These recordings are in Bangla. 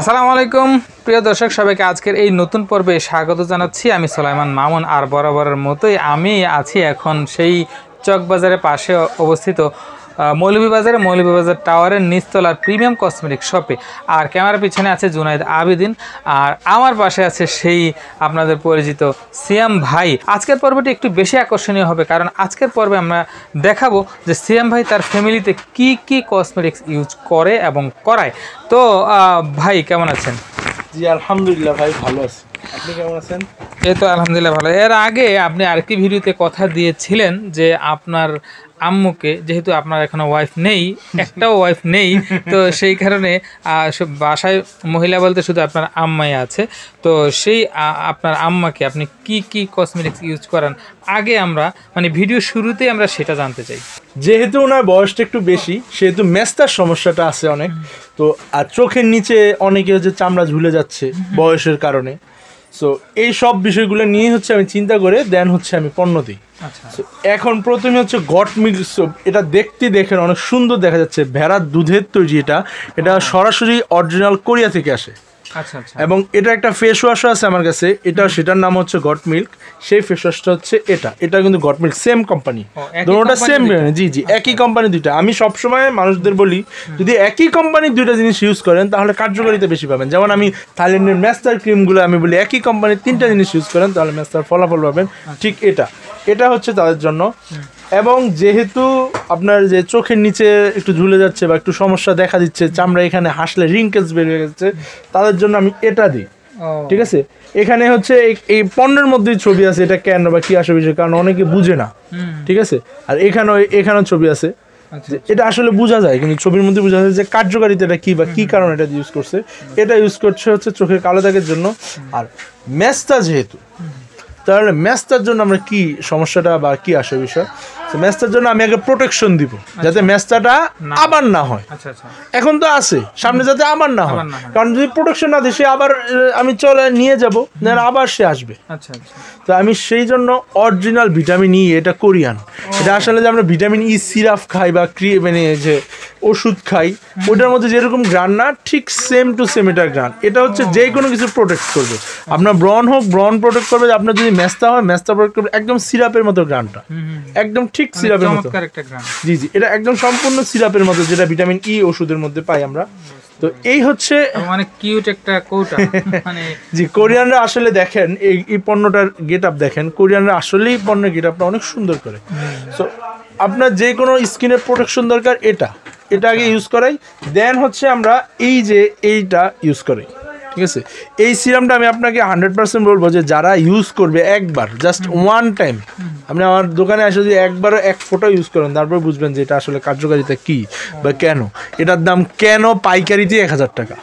আসসালামু আলাইকুম প্রিয় দর্শক সবাইকে আজকের এই নতুন পর্বে স্বাগত জানাচ্ছি আমি সোলাইমান মামুন আর বরাবরের মতোই আমি আছি এখন সেই চকবাজারের পাশে অবস্থিত মৌলভীবাজারে মৌলভীবাজার টাওয়ারের নিস্তলার প্রিমিয়াম কসমেটিক শপে আর ক্যামেরার পিছনে আছে জুনাইদ আবিদিন আর আমার পাশে আছে সেই আপনাদের পরিচিত সিয়াম ভাই আজকের পর্বটি একটু বেশি আকর্ষণীয় হবে কারণ আজকের পর্বে আমরা দেখাবো যে সিয়াম ভাই তার ফ্যামিলিতে কি কি কসমেটিক্স ইউজ করে এবং করায় তো ভাই কেমন আছেন জি আলহামদুলিল্লাহ ভাই ভালো আছি আপনি কেমন আছেন এই তো আলহামদুলিল্লাহ ভালো এর আগে আপনি আর কি ভিডিওতে কথা দিয়েছিলেন যে আপনার আম্মুকে যেহেতু আপনার এখনো ওয়াইফ নেই একটাও ওয়াইফ নেই তো সেই কারণে বাসায় মহিলা বলতে শুধু আপনার আম্মাই আছে তো সেই আপনার আম্মাকে আপনি কি কি কসমেটিক্স ইউজ করান আগে আমরা মানে ভিডিও শুরুতে আমরা সেটা জানতে চাই যেহেতু ওনার বয়সটা একটু বেশি সেহেতু মেস্তার সমস্যাটা আছে অনেক তো আর চোখের নিচে অনেকে হচ্ছে চামড়া ঝুলে যাচ্ছে বয়সের কারণে সো এই সব বিষয়গুলো নিয়ে হচ্ছে আমি চিন্তা করে দেন হচ্ছে আমি পণ্য দিই আচ্ছা। এখন প্রথমে হচ্ছে গট মিল্ক সোপ এটা দেখতে দেখেন অনেক সুন্দর দেখা যাচ্ছে ভেড়ার দুধের তৈরি এটা এটা সরাসরি অরিজিনাল কোরিয়া থেকে আসে আচ্ছা, আচ্ছা। এবং এটা একটা ফেস ওয়াশও আছে আমার কাছে এটা সেটার নাম হচ্ছে গট মিল্ক সেই ফেস ওয়াশটা হচ্ছে এটা এটা কিন্তু গট মিল্ক সেম কোম্পানি দুটোটা সেম জি জি আচ্ছা। একই কোম্পানি দুইটা আমি সবসময় মানুষদের বলি যদি একই কোম্পানির দুইটা জিনিস ইউজ করেন তাহলে কার্যকারিতা বেশি পাবেন যেমন আমি থাইল্যান্ডের ম্যাস্টার ক্রিমগুলো আমি বলি একই কোম্পানির তিনটা জিনিস ইউজ করেন তাহলে ম্যাস্টার ফলাফল পাবেন ঠিক এটা এটা হচ্ছে তাদের জন্য এবং যেহেতু আপনার যে চোখের নিচে একটু ঝুলে যাচ্ছে বা একটু সমস্যা দেখা দিচ্ছে চামড়া এখানে হাসলে রিঙ্কেলস হয়ে যাচ্ছে তাদের জন্য আমি এটা দিই ঠিক আছে এখানে হচ্ছে এই পণ্যের মধ্যেই ছবি আছে এটা কেন বা কি আসে বিষয় কারণ অনেকে বুঝে না ঠিক আছে আর এখানে এখানেও ছবি আছে আচ্ছা। এটা আসলে বোঝা যায় কিন্তু ছবির মধ্যে বোঝা যায় যে কার্যকারিতাটা কি বা কি কারণে এটা ইউজ করছে এটা ইউজ করছে হচ্ছে চোখের কালো দাগের জন্য আর ম্যাচটা যেহেতু তাহলে ম্যাচটার জন্য আমরা কি সমস্যাটা বা কি আসে বিষয় ম্যাচটার জন্য আমি আগে প্রোটেকশন দিব আচ্ছা। যাতে ম্যাচটা আবার না হয় আচ্ছা, আচ্ছা। এখন তো আছে সামনে যাতে আবার না হয় কারণ যদি প্রোটেকশন না দিই সে আবার আমি চলে নিয়ে যাব আবার সে আসবে তো আমি সেই জন্য অরিজিনাল ভিটামিন ই এটা কোরিয়ান এটা আসলে যে আমরা ভিটামিন ই সিরাপ খাই বা ক্রিয়ে মানে যে ওষুধ খাই ওটার মধ্যে যেরকম গ্রান না ঠিক সেম টু সেম এটা গ্রান এটা হচ্ছে যে কোনো কিছু প্রোটেক্ট করবে আপনার ব্রন হোক ব্রন প্রোটেক্ট করবে আপনার যদি ম্যাস্তা হয় ম্যাস্তা প্রোটেক্ট করবে একদম সিরাপের মতো গ্রানটা একদম ঠিক মানে সিরাপের মতো জি জি এটা একদম সম্পূর্ণ সিরাপের মতো যেটা ভিটামিন ই e ওষুধের মধ্যে পাই আমরা তো এই হচ্ছে মানে কিউট একটা কৌটা মানে জি কোরিয়ানরা আসলে দেখেন এই এই পণ্যটার গেট আপ দেখেন কোরিয়ানরা আসলেই পণ্যের গেট আপটা অনেক সুন্দর করে সো আপনার যে কোনো স্কিনের প্রোটেকশন দরকার এটা এটা আগে ইউজ আচ্ছা। করাই দেন হচ্ছে আমরা এই যে এইটা ইউজ করি ঠিক আছে এই সিরামটা আমি আপনাকে হান্ড্রেড পার্সেন্ট বলবো যে যারা ইউজ করবে একবার জাস্ট ওয়ান টাইম আপনি আমার দোকানে আসে যদি একবারও এক ফোটো ইউজ করেন তারপর বুঝবেন যে এটা আসলে কার্যকারিতা কী বা কেন এটার দাম কেন পাইকারিতে এক হাজার টাকা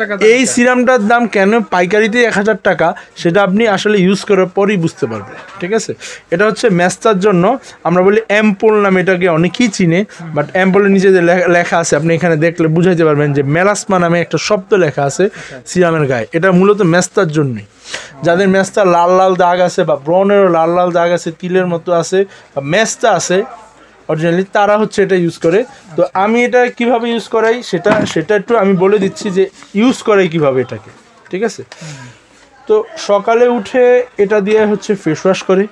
টাকা এই সিরামটার দাম কেন পাইকারিতে এক হাজার টাকা সেটা আপনি আসলে ইউজ করার পরই বুঝতে পারবেন ঠিক আছে এটা হচ্ছে ম্যাস্তার জন্য আমরা বলি অ্যাম্পোল নামে এটাকে অনেকেই চিনে বাট অ্যাম্পোলের নিচে যে লেখা আছে আপনি এখানে দেখলে বুঝাইতে পারবেন যে মেলাসমা নামে একটা শব্দ লেখা আছে সিরামের গায়ে এটা মূলত ম্যাস্তার জন্যই যাদের ম্যাস্তা লাল লাল দাগ আছে বা ব্রনেরও লাল লাল দাগ আছে তিলের মতো আছে বা ম্যাস্তা আছে অরিজিনালি তারা হচ্ছে এটা ইউজ করে তো আচ্ছা। আমি এটা কিভাবে ইউজ করাই সেটা সেটা একটু আমি বলে দিচ্ছি যে ইউজ করাই কিভাবে এটাকে ঠিক আছে তো সকালে উঠে এটা দিয়ে হচ্ছে ফেস ওয়াশ করে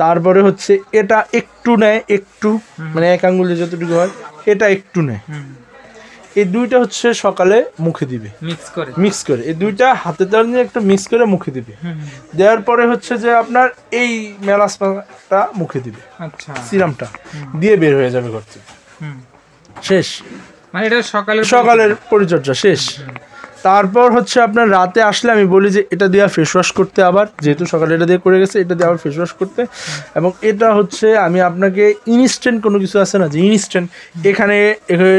তারপরে হচ্ছে এটা একটু নেয় একটু মানে এক আঙ্গুলে যতটুকু হয় এটা একটু নেয় এই দুইটা হচ্ছে সকালে মুখে দিবে মিক্স করে মিক্স করে এই দুইটা হাতে তার নিয়ে একটু মিক্স করে মুখে দিবে দেওয়ার পরে হচ্ছে যে আপনার এই মেলাসমাটা মুখে দিবে আচ্ছা সিরামটা দিয়ে বের হয়ে যাবে ঘর থেকে শেষ মানে এটা সকালে সকালের পরিচর্যা শেষ তারপর হচ্ছে আপনার রাতে আসলে আমি বলি যে এটা দিয়ে ফেস ওয়াশ করতে আবার যেহেতু সকালে এটা দিয়ে করে গেছে এটা দিয়ে আবার ফেস ওয়াশ করতে এবং এটা হচ্ছে আমি আপনাকে ইনস্ট্যান্ট কোনো কিছু আছে না যে ইনস্ট্যান্ট এখানে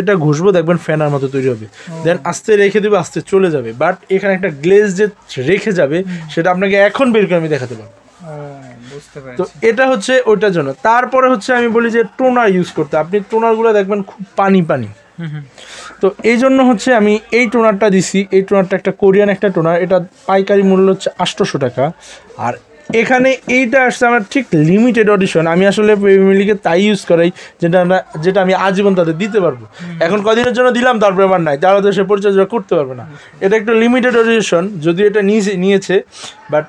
এটা ঘুষবো দেখবেন ফ্যানার মতো তৈরি হবে দেন আস্তে রেখে দেবে আস্তে চলে যাবে বাট এখানে একটা গ্লেজ যে রেখে যাবে সেটা আপনাকে এখন বের করে আমি দেখাতে পারবো তো এটা হচ্ছে ওইটার জন্য তারপরে হচ্ছে আমি বলি যে টোনার ইউজ করতে আপনি টোনারগুলো দেখবেন খুব পানি পানি তো এই জন্য হচ্ছে আমি এই টোনারটা দিছি এই টোনারটা একটা কোরিয়ান একটা টোনার এটা পাইকারি মূল্য হচ্ছে আটশোশো টাকা আর এখানে এইটা আসছে আমার ঠিক লিমিটেড অডিশন আমি আসলে ফ্যামিলিকে তাই ইউজ করাই যেটা আমরা যেটা আমি আজীবন তাদের দিতে পারবো এখন কদিনের জন্য দিলাম তারপরে আমার নাই তারা তো সে পরিচর্যা করতে পারবে না এটা একটু লিমিটেড অডিশন যদি এটা নিয়েছে নিয়েছে বাট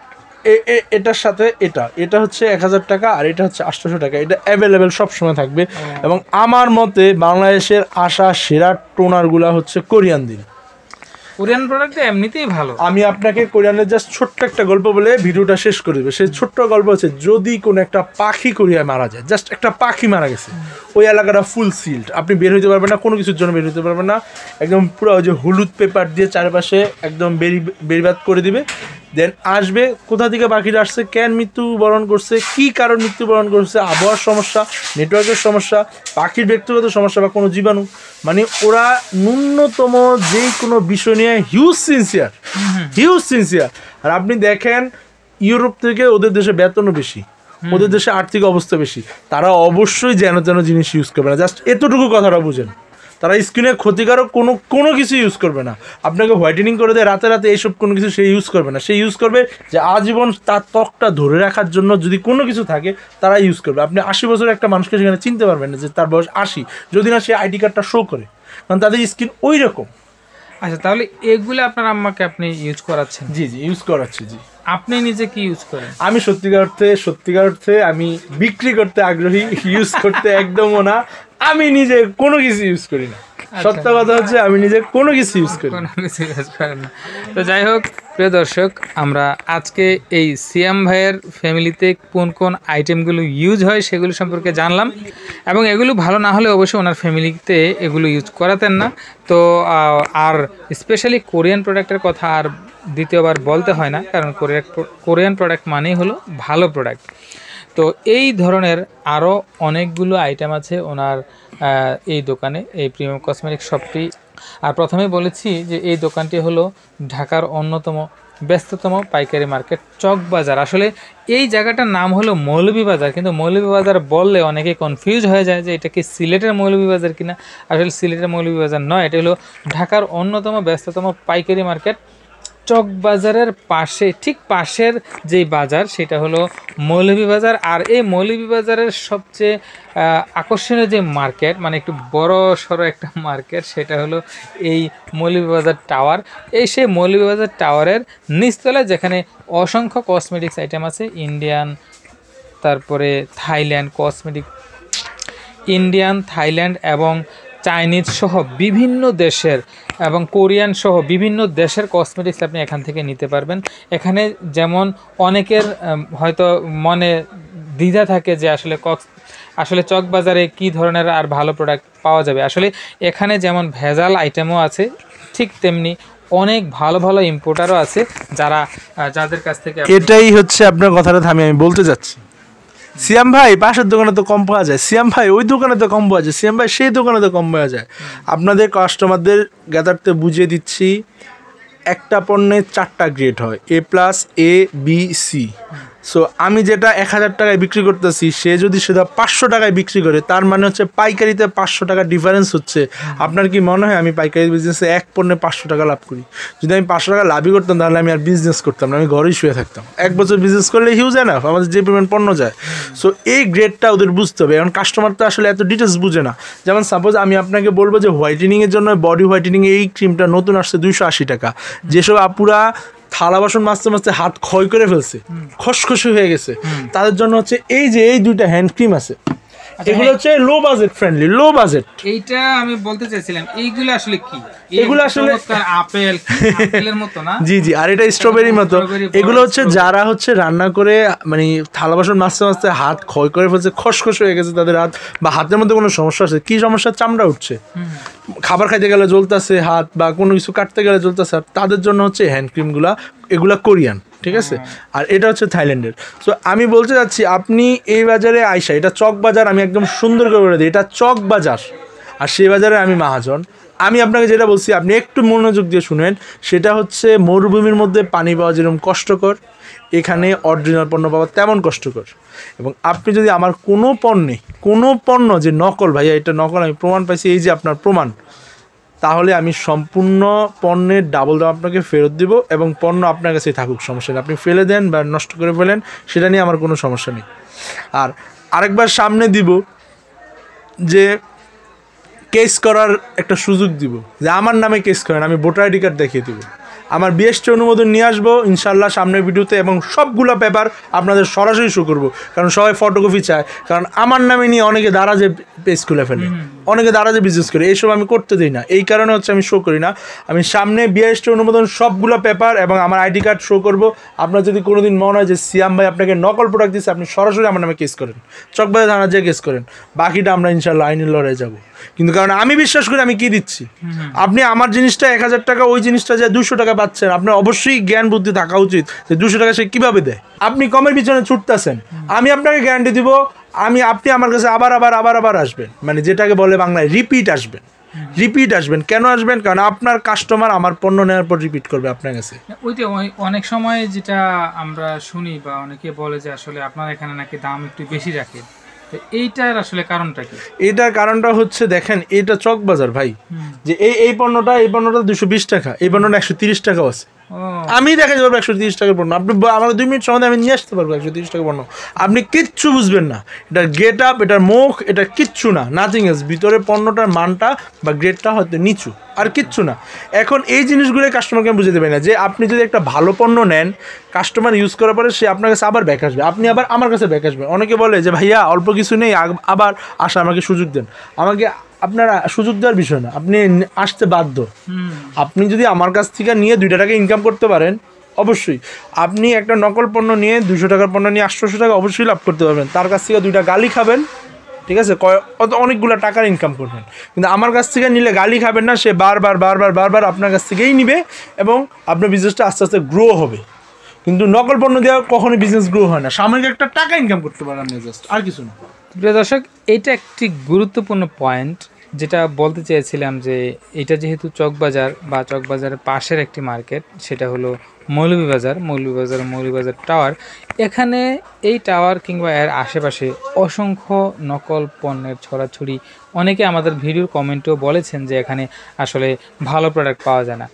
এটার সাথে এটা এটা হচ্ছে এক হাজার টাকা আর এটা হচ্ছে আটশোশো টাকা এটা অ্যাভেলেবেল সবসময় থাকবে হ্যাঁ। এবং আমার মতে বাংলাদেশের আসা সেরা টোনারগুলা হচ্ছে কোরিয়ান দিন কোরিয়ান প্রোডাক্ট এমনিতেই ভালো আমি আপনাকে কোরিয়ানের জাস্ট ছোট্ট একটা গল্প বলে ভিডিওটা শেষ করে দেবে সেই ছোট্ট গল্প হচ্ছে যদি কোনো একটা পাখি কোরিয়ায় মারা যায় জাস্ট একটা পাখি মারা গেছে ওই এলাকাটা ফুল সিল্ড আপনি বের হইতে পারবেন না কোনো কিছুর জন্য বের হইতে পারবেন না একদম পুরো ওই যে হলুদ পেপার দিয়ে চারপাশে একদম বেরি বেরিবাদ করে দিবে দেন আসবে কোথা থেকে পাখিটা আসছে কেন মৃত্যুবরণ করছে কি কারণ মৃত্যুবরণ করছে আবহাওয়ার সমস্যা নেটওয়ার্কের সমস্যা পাখির ব্যক্তিগত সমস্যা বা কোনো জীবাণু মানে ওরা ন্যূনতম যে কোনো বিষয় নিয়ে হিউজ সিনসিয়ার হিউজ সিনসিয়ার আর আপনি দেখেন ইউরোপ থেকে ওদের দেশে বেতনও বেশি ওদের দেশে আর্থিক অবস্থা বেশি তারা অবশ্যই যেন যেন জিনিস ইউজ করবে না জাস্ট এতটুকু কথাটা বুঝেন তারা স্কিনের ক্ষতিকারক কোনো কোনো কিছু ইউজ করবে না আপনাকে হোয়াইটেনিং করে দেয় রাতে রাতে এইসব কোনো কিছু সে ইউজ করবে না সে ইউজ করবে যে আজীবন তার ত্বকটা ধরে রাখার জন্য যদি কোনো কিছু থাকে তারা ইউজ করবে আপনি আশি বছরের একটা মানুষকে সেখানে চিনতে পারবেন না যে তার বয়স আশি যদি না সে আইডি কার্ডটা শো করে কারণ তাদের স্কিন ওই রকম আচ্ছা তাহলে এগুলো আপনার আম্মাকে আপনি ইউজ করাচ্ছেন জি জি ইউজ করাচ্ছি জি আপনি নিজে কি ইউজ করেন আমি সত্যিকার অর্থে সত্যিকার অর্থে আমি বিক্রি করতে আগ্রহী ইউজ করতে একদমও না আমি নিজে কোনো কিছু ইউজ করি না আচ্ছা। সত্য কথা হচ্ছে আমি নিজে কোনো কিছু ইউজ করি কোনো কিছু ইউজ করেন না তো যাই হোক প্রিয় দর্শক আমরা আজকে এই সিয়াম ভাইয়ের ফ্যামিলিতে কোন কোন আইটেমগুলো ইউজ হয় সেগুলো সম্পর্কে জানলাম এবং এগুলো ভালো না হলে অবশ্যই ওনার ফ্যামিলিতে এগুলো ইউজ করাতেন না তো আর স্পেশালি কোরিয়ান প্রোডাক্টের কথা আর দ্বিতীয়বার বলতে হয় না কারণ কোরিয়ান প্রোডাক্ট মানেই হলো ভালো প্রোডাক্ট তো এই ধরনের আরও অনেকগুলো আইটেম আছে ওনার এই দোকানে এই প্রিমিয়াম কসমেটিক শপটি আর প্রথমে বলেছি যে এই দোকানটি হলো ঢাকার অন্যতম ব্যস্ততম পাইকারি মার্কেট চক বাজার আসলে এই জায়গাটার নাম হলো বাজার কিন্তু বাজার বললে অনেকে কনফিউজ হয়ে যায় যে এটা কি সিলেটের বাজার কিনা আসলে সিলেটের বাজার নয় এটা হলো ঢাকার অন্যতম ব্যস্ততম পাইকারি মার্কেট চক বাজারের পাশে ঠিক পাশের যে বাজার সেটা হলো বাজার আর এই বাজারের সবচেয়ে আকর্ষণীয় যে মার্কেট মানে একটু বড় সড়ো একটা মার্কেট সেটা হলো এই বাজার টাওয়ার এই সেই বাজার টাওয়ারের নিচতলায় যেখানে অসংখ্য কসমেটিক্স আইটেম আছে ইন্ডিয়ান তারপরে থাইল্যান্ড কসমেটিক ইন্ডিয়ান থাইল্যান্ড এবং চাইনিজ সহ বিভিন্ন দেশের এবং কোরিয়ান সহ বিভিন্ন দেশের কসমেটিক্স আপনি এখান থেকে নিতে পারবেন এখানে যেমন অনেকের হয়তো মনে দ্বিধা থাকে যে আসলে কক্স আসলে চকবাজারে কী ধরনের আর ভালো প্রোডাক্ট পাওয়া যাবে আসলে এখানে যেমন ভেজাল আইটেমও আছে ঠিক তেমনি অনেক ভালো ভালো ইম্পোর্টারও আছে যারা যাদের কাছ থেকে এটাই হচ্ছে আপনার কথাটা থামি আমি বলতে যাচ্ছি সিয়াম ভাই পাশের দোকানে তো কম পাওয়া যায় সিয়াম ভাই ওই দোকানে তো কম পাওয়া যায় সিয়াম ভাই সেই দোকানে তো কম পাওয়া যায় আপনাদের কাস্টমারদের গ্যাদারতে বুঝিয়ে দিচ্ছি একটা পণ্যের চারটা গ্রেড হয় A plus A B C so আমি যেটা এক হাজার টাকায় বিক্রি করতেছি সে যদি সেটা পাঁচশো টাকায় বিক্রি করে তার মানে হচ্ছে পাইকারিতে পাঁচশো টাকা ডিফারেন্স হচ্ছে আপনার কি মনে হয় আমি পাইকারি বিজনেসে এক পণ্যে পাঁচশো টাকা লাভ করি যদি আমি পাঁচশো টাকা লাভই করতাম তাহলে আমি আর বিজনেস করতাম না আমি ঘরেই শুয়ে থাকতাম এক বছর বিজনেস করলে হিউজ না আমাদের যে পেমেন্ট পণ্য যায় সো এই গ্রেডটা ওদের বুঝতে হবে এখন কাস্টমার তো আসলে এত ডিটেলস বুঝে না যেমন সাপোজ আমি আপনাকে বলবো যে হোয়াইটেনিংয়ের জন্য বডি হোয়াইটেনিং এই ক্রিমটা নতুন আসছে দুইশো আশি টাকা যেসব আপুরা থালা বাসন মাঝতে মাঝতে হাত ক্ষয় করে ফেলছে খসখসে হয়ে গেছে তাদের জন্য হচ্ছে এই যে এই দুইটা হ্যান্ড ক্রিম আছে আচ্ছা, এগুলো হচ্ছে low budget friendly low budget এইটা আমি বলতে চাইছিলাম এইগুলো আসলে কি এগুলো আসলে আপেল আপেলের মতো না জি জি আর এটা স্ট্রবেরি মতো এগুলো হচ্ছে যারা হচ্ছে রান্না করে মানে থালা বাসন মাছতে মাছতে হাত ক্ষয় করে ফেলছে খসখস হয়ে গেছে তাদের হাত বা হাতের মধ্যে কোনো সমস্যা আছে কি সমস্যা চামড়া উঠছে খাবার খাইতে গেলে জ্বলতেছে হাত বা কোনো কিছু কাটতে গেলে জ্বলতেছে তাদের জন্য হচ্ছে হ্যান্ড ক্রিমগুলা এগুলা কোরিয়ান ঠিক আছে হ্যাঁ। আর এটা হচ্ছে থাইল্যান্ডের সো আমি বলতে চাচ্ছি আপনি এই বাজারে আইসা এটা চক বাজার আমি একদম সুন্দর করে বলে দিই এটা চক বাজার আর সেই বাজারে আমি মাহাজন আমি আপনাকে যেটা বলছি আপনি একটু মনোযোগ দিয়ে শুনেন সেটা হচ্ছে মরুভূমির মধ্যে পানি পাওয়া যেরকম কষ্টকর এখানে অরিজিনাল পণ্য পাওয়া তেমন কষ্টকর এবং আপনি যদি আমার কোনো পণ্যে কোনো পণ্য যে নকল ভাইয়া এটা নকল আমি প্রমাণ পাইছি এই যে আপনার প্রমাণ তাহলে আমি সম্পূর্ণ পণ্যের ডাবল দাম আপনাকে ফেরত দেব এবং পণ্য আপনার কাছেই থাকুক সমস্যা নেই আপনি ফেলে দেন বা নষ্ট করে ফেলেন সেটা নিয়ে আমার কোনো সমস্যা নেই আর আরেকবার সামনে দিব যে কেস করার একটা সুযোগ দিব যে আমার নামে কেস করেন আমি ভোটার আইডি কার্ড দেখিয়ে দেবো আমার বিএসটি অনুমোদন নিয়ে আসবো ইনশাল্লাহ সামনের ভিডিওতে এবং সবগুলো পেপার আপনাদের সরাসরি শুরু করবো কারণ সবাই ফটোকপি চায় কারণ আমার নামে নিয়ে অনেকে দারাজে পেজ খুলে ফেলে অনেকে দারাজে বিজনেস করে এইসব আমি করতে দিই না এই কারণে হচ্ছে আমি শো করি না আমি সামনে বিএসটি অনুমোদন সবগুলো পেপার এবং আমার আইডি কার্ড শো করবো আপনার যদি কোনোদিন মনে হয় যে সিয়াম ভাই আপনাকে নকল প্রোডাক্ট দিচ্ছে আপনি সরাসরি আমার নামে কেস করেন চকবাজার থানা যে কেস করেন বাকিটা আমরা ইনশাল্লাহ আইনের লড়াই যাবো কিন্তু কারণ আমি বিশ্বাস করি আমি কি দিচ্ছি আপনি আমার জিনিসটা এক হাজার টাকা ওই জিনিসটা যে দুশো টাকা পাচ্ছেন আপনার অবশ্যই জ্ঞান বুদ্ধি থাকা উচিত যে দুশো টাকা সে কীভাবে দেয় আপনি কমের পিছনে ছুটতেছেন আমি আপনাকে গ্যারান্টি দিব আমি আপনি আমার কাছে আবার আবার আবার আবার আসবেন মানে যেটাকে বলে বাংলায় রিপিট আসবেন রিপিট আসবেন কেন আসবেন কারণ আপনার কাস্টমার আমার পণ্য নেওয়ার পর রিপিট করবে আপনার কাছে ওই তো অনেক সময় যেটা আমরা শুনি বা অনেকে বলে যে আসলে আপনার এখানে নাকি দাম একটু বেশি রাখেন এইটার আসলে কারণটা কি এটার কারণটা হচ্ছে দেখেন এটা চকবাজার ভাই যে এই এই পণ্যটা এই পণ্যটা দুশো বিশ টাকা এই পণ্যটা একশো তিরিশ টাকাও আছে আমি দেখা যাবো একশো তিরিশ টাকার পণ্য আপনি আমার দুই মিনিট সময় আমি নিয়ে আসতে পারবো একশো তিরিশ টাকার পণ্য আপনি কিচ্ছু বুঝবেন না এটা গেট আপ এটার মুখ এটা কিচ্ছু না নাথিং এস ভিতরে পণ্যটার মানটা বা গ্রেডটা হয়তো নিচু আর কিচ্ছু না এখন এই জিনিসগুলো কাস্টমারকে আমি বুঝে পারি না যে আপনি যদি একটা ভালো পণ্য নেন কাস্টমার ইউজ করার পরে সে আপনার কাছে আবার ব্যাক আসবে আপনি আবার আমার কাছে ব্যাক আসবে অনেকে বলে যে ভাইয়া অল্প কিছু নেই আবার আসা আমাকে সুযোগ দেন আমাকে আপনার সুযোগ দেওয়ার বিষয় না আপনি আসতে বাধ্য আপনি যদি আমার কাছ থেকে নিয়ে দুইটা টাকা ইনকাম করতে পারেন অবশ্যই আপনি একটা নকল পণ্য নিয়ে দুশো টাকার পণ্য নিয়ে আটশোশো টাকা অবশ্যই লাভ করতে পারবেন তার কাছ থেকে দুইটা গালি খাবেন ঠিক আছে অত অনেকগুলো টাকার ইনকাম করবেন কিন্তু আমার কাছ থেকে নিলে গালি খাবেন না সে বারবার বারবার বারবার আপনার কাছ থেকেই নিবে এবং আপনার বিজনেসটা আস্তে আস্তে গ্রো হবে কিন্তু নকল পণ্য দেওয়া কখনোই বিজনেস গ্রো হয় না সাময়িক একটা টাকা ইনকাম করতে পারেন জাস্ট আর কিছু না প্রিয় দর্শক এটা একটি গুরুত্বপূর্ণ পয়েন্ট যেটা বলতে চেয়েছিলাম যে এটা যেহেতু চকবাজার বা চকবাজারের পাশের একটি মার্কেট সেটা হলো মৌলভীবাজার মৌলভীবাজার মৌলভীবাজার টাওয়ার এখানে এই টাওয়ার কিংবা এর আশেপাশে অসংখ্য নকল পণ্যের ছড়াছড়ি অনেকে আমাদের ভিডিওর কমেন্টেও বলেছেন যে এখানে আসলে ভালো প্রোডাক্ট পাওয়া যায় না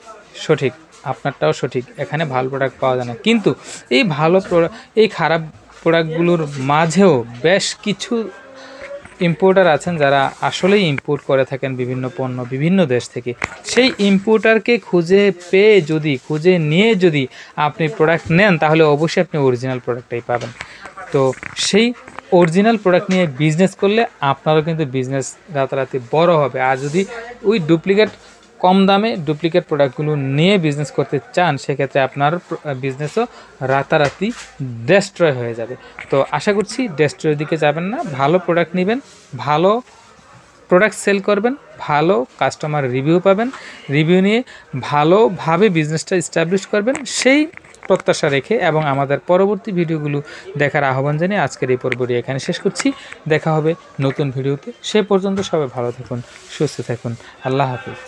সঠিক আপনারটাও সঠিক এখানে ভালো প্রোডাক্ট পাওয়া যায় না কিন্তু এই ভালো এই খারাপ প্রোডাক্টগুলোর মাঝেও বেশ কিছু ইম্পোর্টার আছেন যারা আসলেই ইম্পোর্ট করে থাকেন বিভিন্ন পণ্য বিভিন্ন দেশ থেকে সেই ইম্পোর্টারকে খুঁজে পেয়ে যদি খুঁজে নিয়ে যদি আপনি প্রোডাক্ট নেন তাহলে অবশ্যই আপনি অরিজিনাল প্রোডাক্টটাই পাবেন তো সেই অরিজিনাল প্রোডাক্ট নিয়ে বিজনেস করলে আপনারও কিন্তু বিজনেস রাতারাতি বড় হবে আর যদি ওই ডুপ্লিকেট কম দামে ডুপ্লিকেট প্রোডাক্টগুলো নিয়ে বিজনেস করতে চান সেক্ষেত্রে আপনার বিজনেসও রাতারাতি ডেস্ট্রয় হয়ে যাবে তো আশা করছি ডেস্ট্রয়ের দিকে যাবেন না ভালো প্রোডাক্ট নেবেন ভালো প্রোডাক্ট সেল করবেন ভালো কাস্টমার রিভিউ পাবেন রিভিউ নিয়ে ভালোভাবে বিজনেসটা স্টাবলিশ করবেন সেই প্রত্যাশা রেখে এবং আমাদের পরবর্তী ভিডিওগুলো দেখার আহ্বান জানিয়ে আজকের এই পর্বটি এখানে শেষ করছি দেখা হবে নতুন ভিডিওতে সে পর্যন্ত সবাই ভালো থাকুন সুস্থ থাকুন আল্লাহ হাফিজ